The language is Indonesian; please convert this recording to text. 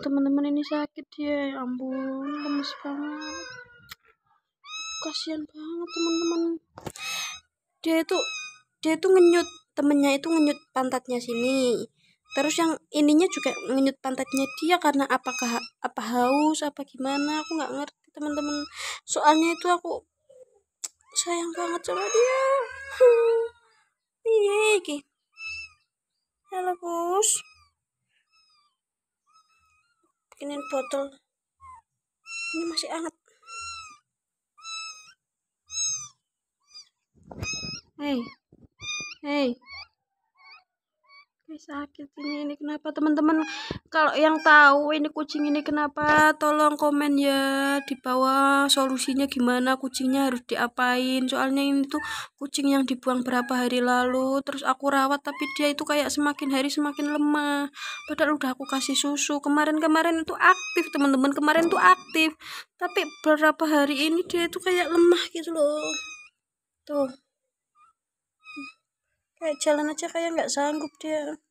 teman-teman ini sakit ya ya ampun lemes banget kasihan banget teman-teman dia itu dia itu ngenyut temennya itu ngenyut pantatnya sini terus yang ininya juga ngenyut pantatnya dia karena apakah apa haus apa gimana aku nggak ngerti teman-teman soalnya itu aku sayang banget sama dia piye iki halo bos ini botol ini masih hangat hey hey sakit ini ini kenapa teman-teman kalau yang tahu ini kucing ini kenapa tolong komen ya di bawah solusinya gimana kucingnya harus diapain soalnya ini tuh kucing yang dibuang berapa hari lalu terus aku rawat tapi dia itu kayak semakin hari semakin lemah padahal udah aku kasih susu kemarin-kemarin itu aktif teman-teman kemarin itu aktif tapi berapa hari ini dia itu kayak lemah gitu loh tuh kayak jalan aja kayak nggak sanggup dia